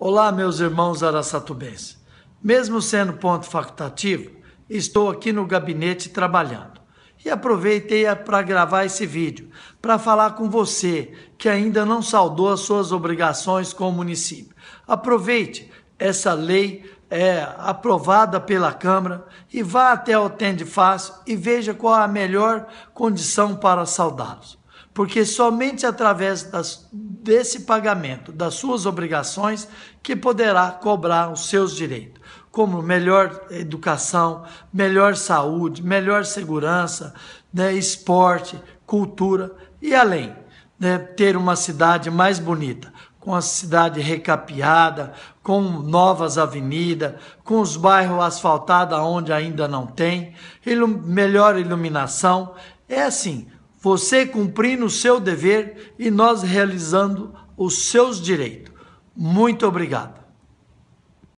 Olá, meus irmãos araçatubenses. Mesmo sendo ponto facultativo, estou aqui no gabinete trabalhando. E aproveitei para gravar esse vídeo, para falar com você que ainda não saudou as suas obrigações com o município. Aproveite essa lei é aprovada pela Câmara e vá até o Tende Fácil e veja qual a melhor condição para saudá-los. Porque somente através das, desse pagamento das suas obrigações que poderá cobrar os seus direitos, como melhor educação, melhor saúde, melhor segurança, né, esporte, cultura e além, né, ter uma cidade mais bonita, com a cidade recapeada, com novas avenidas, com os bairros asfaltados onde ainda não tem, melhor iluminação. É assim, você cumprindo o seu dever e nós realizando os seus direitos. Muito obrigado.